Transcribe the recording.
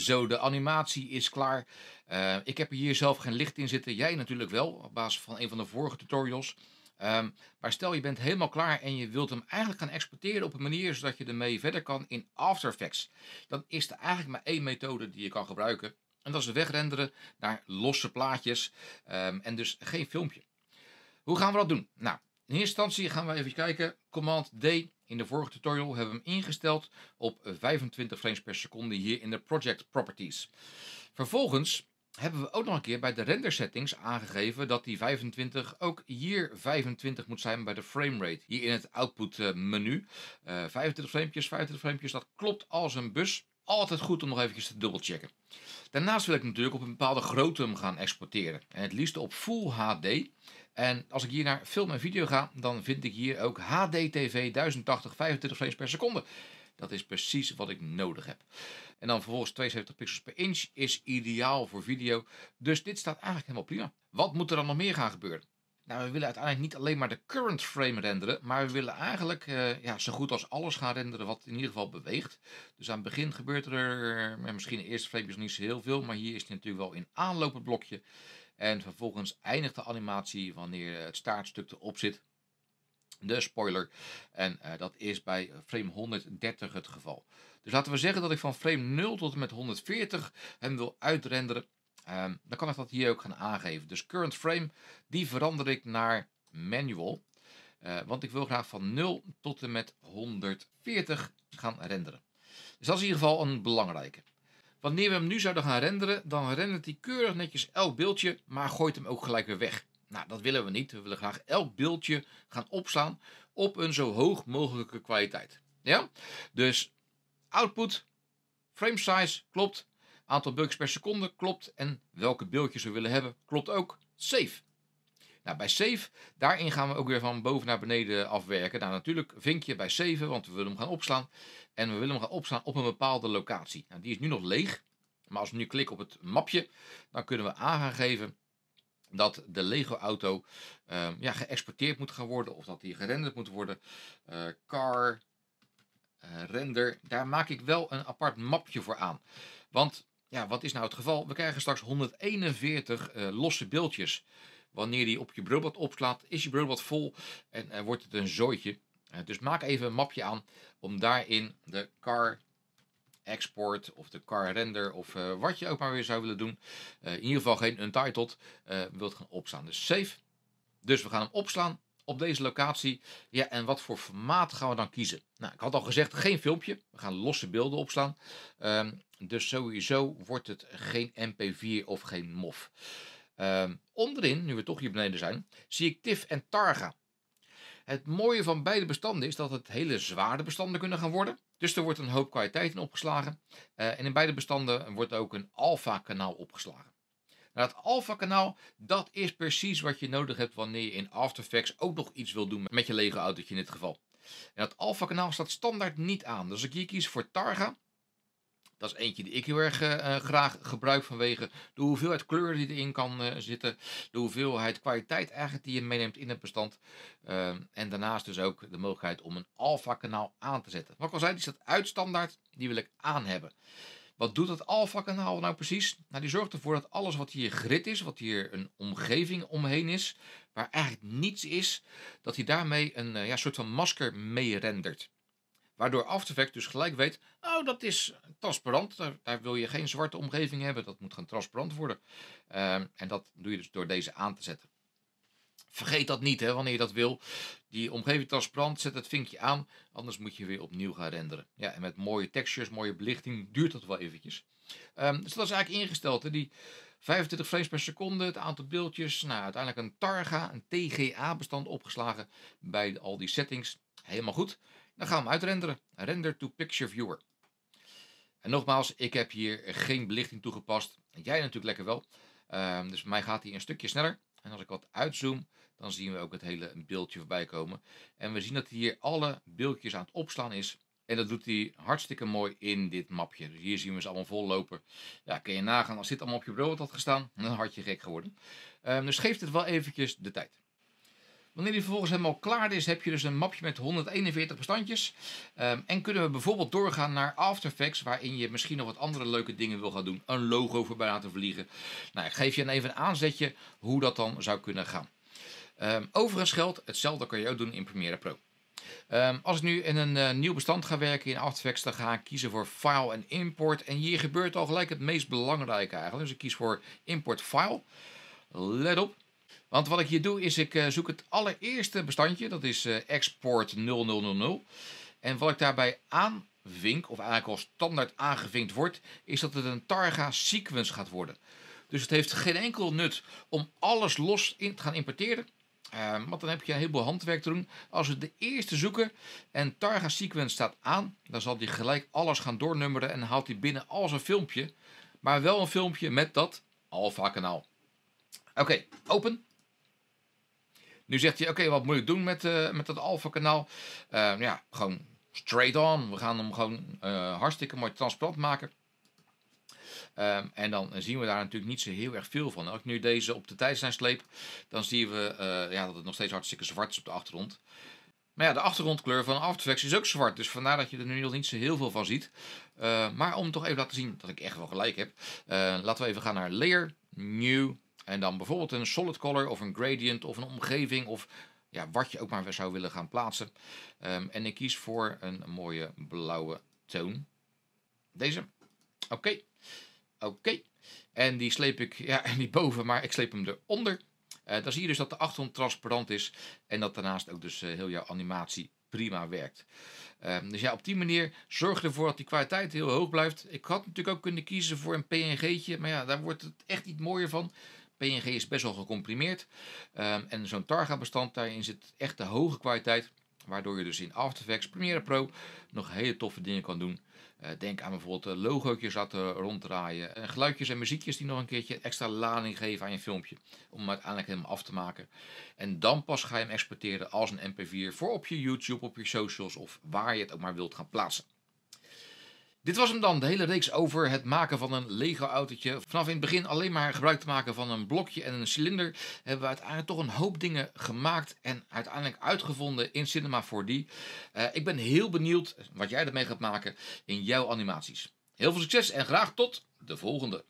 Zo, de animatie is klaar. Eh, ik heb hier zelf geen licht in zitten. Jij natuurlijk wel, op basis van een van de vorige tutorials. Ehm, maar stel je bent helemaal klaar en je wilt hem eigenlijk gaan exporteren op een manier zodat je ermee verder kan in After Effects. Dan is er eigenlijk maar één methode die je kan gebruiken. En dat is wegrenderen naar losse plaatjes ehm, en dus geen filmpje. Hoe gaan we dat doen? Nou, in eerste instantie gaan we even kijken. Command D in de vorige tutorial hebben we hem ingesteld op 25 frames per seconde hier in de Project Properties. Vervolgens hebben we ook nog een keer bij de render settings aangegeven dat die 25 ook hier 25 moet zijn bij de Rate Hier in het output eh, menu. 25 eh, framepjes, 25 framepjes, dat klopt als een bus. Altijd goed om nog eventjes te dubbelchecken. Daarnaast wil ik natuurlijk op een bepaalde grootte hem gaan exporteren. En het liefst op Full HD. En als ik hier naar film en video ga, dan vind ik hier ook HDTV 1080 25 frames per seconde. Dat is precies wat ik nodig heb. En dan vervolgens 72 pixels per inch is ideaal voor video. Dus dit staat eigenlijk helemaal prima. Wat moet er dan nog meer gaan gebeuren? Nou, we willen uiteindelijk niet alleen maar de current frame renderen, maar we willen eigenlijk eh, ja, zo goed als alles gaan renderen wat in ieder geval beweegt. Dus aan het begin gebeurt er, eh, misschien in de eerste frame nog niet zo heel veel, maar hier is het natuurlijk wel in aanloop het blokje. En vervolgens eindigt de animatie wanneer eh, het staartstuk erop zit. De spoiler. En eh, dat is bij frame 130 het geval. Dus laten we zeggen dat ik van frame 0 tot en met 140 hem wil uitrenderen. Ehm, dan kan ik dat hier ook gaan aangeven. Dus current frame, die verander ik naar manual. Eh, want ik wil graag van 0 tot en met 140 gaan renderen. Dus dat is in ieder geval een belangrijke. Wanneer we hem nu zouden gaan renderen, dan rendert hij keurig netjes elk beeldje, maar gooit hem ook gelijk weer weg. Nou, dat willen we niet. We willen graag elk beeldje gaan opslaan op een zo hoog mogelijke kwaliteit. Ja? Dus output, frame size klopt, aantal bugs per seconde klopt en welke beeldjes we willen hebben klopt ook. Safe. Nou, bij save, daarin gaan we ook weer van boven naar beneden afwerken. Nou, natuurlijk vinkje bij 7, want we willen hem gaan opslaan. En we willen hem gaan opslaan op een bepaalde locatie. Nou, die is nu nog leeg. Maar als we nu klikken op het mapje, dan kunnen we aangeven dat de Lego-auto ehm, ja, geëxporteerd moet gaan worden. Of dat die gerenderd moet worden. Eh, car, eh, render. Daar maak ik wel een apart mapje voor aan. Want ja, wat is nou het geval? We krijgen straks 141 eh, losse beeldjes. Wanneer die op je broodblad opslaat, is je broodblad vol en eh, wordt het een zooitje. Eh, dus maak even een mapje aan om daarin de car export of de car render of eh, wat je ook maar weer zou willen doen. in ieder geval geen untitled wilt gaan opslaan. Dus save. Dus we gaan hem opslaan op deze locatie. Ja, en wat voor formaat gaan we dan kiezen? Nou, ik had al gezegd, geen filmpje. We gaan losse beelden opslaan. Ehm, dus sowieso wordt het geen MP4 of geen MOV. Ehm, onderin, nu we toch hier beneden zijn, zie ik TIF en Targa. Het mooie van beide bestanden is dat het hele zware bestanden kunnen gaan worden. Dus er wordt een hoop kwaliteit in opgeslagen. Eh, en in beide bestanden wordt ook een alfa-kanaal opgeslagen. Nou, dat alfa-kanaal, dat is precies wat je nodig hebt wanneer je in After Effects ook nog iets wil doen met je Lego autootje in dit geval. En dat alfa-kanaal staat standaard niet aan. Dus als ik hier kies voor Targa, dat is eentje die ik heel erg eh, eh, graag gebruik vanwege de hoeveelheid kleur die erin kan eh, zitten. De hoeveelheid kwaliteit eigenlijk die je meeneemt in het bestand. en daarnaast dus ook de mogelijkheid om een alfa kanaal aan te zetten. Wat ik al zei, die staat uit standaard. Die wil ik aan hebben. Wat doet dat alfa kanaal nou precies? Nou, die zorgt ervoor dat alles wat hier grit is, wat hier een omgeving omheen is, waar eigenlijk niets is, dat hij daarmee een ja, soort van masker mee rendert. Waardoor After Effects dus gelijk weet, nou dat is transparant, daar, wil je geen zwarte omgeving hebben, dat moet gaan transparant worden. Ehm, en dat doe je dus door deze aan te zetten. Vergeet dat niet hè, wanneer je dat wil. Die omgeving transparant, zet het vinkje aan, anders moet je weer opnieuw gaan renderen. Ja, en met mooie textures, mooie belichting duurt dat wel eventjes. Ehm, dus dat is eigenlijk ingesteld. Hè. Die 25 frames per seconde, het aantal beeldjes, nou, uiteindelijk een targa, een TGA bestand opgeslagen bij al die settings. Helemaal goed. Dan gaan we hem uitrenderen. Render to picture viewer. En nogmaals, ik heb hier geen belichting toegepast. En jij natuurlijk lekker wel. Ehm, dus mij gaat hij een stukje sneller. En als ik wat uitzoom, dan zien we ook het hele beeldje voorbij komen. En we zien dat hij hier alle beeldjes aan het opslaan is. En dat doet hij hartstikke mooi in dit mapje. Dus hier zien we ze allemaal vol lopen. Ja, kun je nagaan, als dit allemaal op je bureau had gestaan, dan had je gek geworden. Ehm, dus geef het wel eventjes de tijd. Wanneer die vervolgens helemaal klaar is, heb je dus een mapje met 141 bestandjes. Ehm, en kunnen we bijvoorbeeld doorgaan naar After Effects, waarin je misschien nog wat andere leuke dingen wil gaan doen. Een logo voorbij laten vliegen. Nou, ik geef je dan even een aanzetje hoe dat dan zou kunnen gaan. Ehm, overigens geldt, hetzelfde kan je ook doen in Premiere Pro. Ehm, als ik nu in een eh, nieuw bestand ga werken in After Effects, dan ga ik kiezen voor File en Import. En hier gebeurt al gelijk het meest belangrijke eigenlijk. Dus ik kies voor Import File. Let op, want wat ik hier doe is, ik eh, zoek het allereerste bestandje, dat is eh, export 0000. En wat ik daarbij aanvink, of eigenlijk al standaard aangevinkt wordt, is dat het een targa sequence gaat worden. Dus het heeft geen enkel nut om alles los in te gaan importeren. Eh, want dan heb je een heleboel handwerk te doen. Als we de eerste zoeken en Targa Sequence staat aan, dan zal die gelijk alles gaan doornummeren en haalt die binnen als een filmpje. Maar wel een filmpje met dat alfa kanaal. Oké, open. Nu zegt hij, oké, wat moet ik doen met, eh, met dat alfa-kanaal? Eh, ja, gewoon straight on. We gaan hem gewoon uh, hartstikke mooi transparant maken. en dan zien we daar natuurlijk niet zo heel erg veel van. Als ik nu deze op de tijdslijn sleep, dan zien we ja, dat het nog steeds hartstikke zwart is op de achtergrond. Maar ja, de achtergrondkleur van After Effects is ook zwart. Dus vandaar dat je er nu nog niet zo heel veel van ziet. maar om toch even laten zien dat ik echt wel gelijk heb. laten we even gaan naar Layer, New, en dan bijvoorbeeld een solid color of een gradient of een omgeving of ja, wat je ook maar zou willen gaan plaatsen. Ehm, en ik kies voor een mooie blauwe toon. Deze. Oké. Oké. En die sleep ik ja, niet boven, maar ik sleep hem eronder. Eh, dan zie je dus dat de achtergrond transparant is. En dat daarnaast ook dus eh, heel jouw animatie prima werkt. Ehm, dus ja, op die manier zorg ervoor dat die kwaliteit heel hoog blijft. Ik had natuurlijk ook kunnen kiezen voor een PNG'tje, maar ja, daar wordt het echt niet mooier van. PNG is best wel gecomprimeerd. Ehm, en zo'n Targa-bestand daarin zit echt de hoge kwaliteit. Waardoor je dus in After Effects Premiere Pro nog hele toffe dingen kan doen. Eh, denk aan bijvoorbeeld eh, logootjes laten ronddraaien. en eh, geluidjes en muziekjes die nog een keertje extra lading geven aan je filmpje. Om hem uiteindelijk helemaal af te maken. En dan pas ga je hem exporteren als een MP4 voor op je YouTube, op je socials of waar je het ook maar wilt gaan plaatsen. Dit was hem dan, de hele reeks over het maken van een Lego-autootje. Vanaf in het begin alleen maar gebruik te maken van een blokje en een cilinder... hebben we uiteindelijk toch een hoop dingen gemaakt... en uiteindelijk uitgevonden in Cinema 4D. Eh, ik ben heel benieuwd wat jij ermee gaat maken in jouw animaties. Heel veel succes en graag tot de volgende!